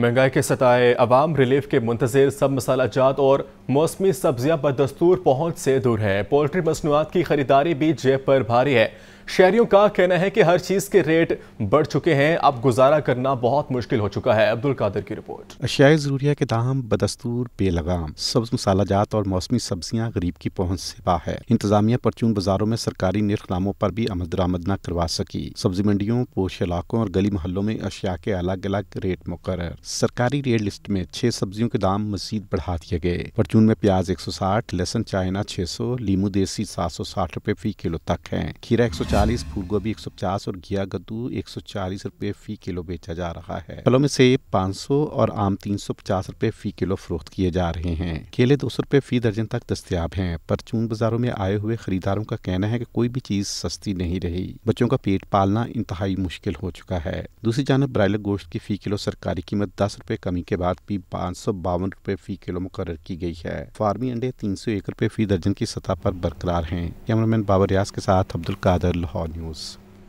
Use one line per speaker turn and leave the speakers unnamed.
महंगाई के सताए अवाम रिलीफ के मुंतजर सब मसाला जात और मौसमी सब्जियां बदस्तूर पहुंच से दूर है पोल्ट्री मसनूआत की खरीदारी भी जेब पर भारी है शहरियों का कहना है कि हर चीज के रेट बढ़ चुके हैं अब गुजारा करना बहुत मुश्किल हो चुका है अब्दुल कादिर की रिपोर्ट
अशियाए जरूरिया के दाम बदस्तूर बेलगाम सब्ज मसालाजात और मौसमी सब्जियां गरीब की पहुंच से बाहर इंतजामिया परचून बाजारों में सरकारी नामों पर भी आमद दरामद न करवा सकी सब्जी मंडियों पोश इलाकों और गली मोहल्लों में अशिया के अलग अलग रेट मुकर सरकारी रेट लिस्ट में छह सब्जियों के दाम मजीद बढ़ा दिए गए परचून में प्याज एक सौ साठ लहसन चाइना छह सौ लीमू देसी सात सौ साठ रुपए फी किलो तक है खीरा एक सौ चालीस फूल गोभी एक और घिया गद्दू एक सौ फ़ी किलो बेचा जा रहा है फलों में सेब 500 और आम तीन सौ फ़ी किलो फरोख्त किए जा रहे हैं केले दो सौ फ़ी दर्जन तक दस्तियाब हैं परचून बाजारों में आए हुए खरीदारों का कहना है कि कोई भी चीज़ सस्ती नहीं रही बच्चों का पेट पालना इंतहाई मुश्किल हो चुका है दूसरी जानब ब्रायलर गोश्त की फ़ी किलो सरकारी कीमत दस रूपए कमी के बाद भी पाँच सौ बावन रूपए फ़ी किलो मुकर की गई है फार्मी अंडे तीन सौ एक रूपए फ़ी दर्जन की सतह पर बरकरार हैं कैमरामैन बाबर रियाज के साथ अब्दुल कादर hard news.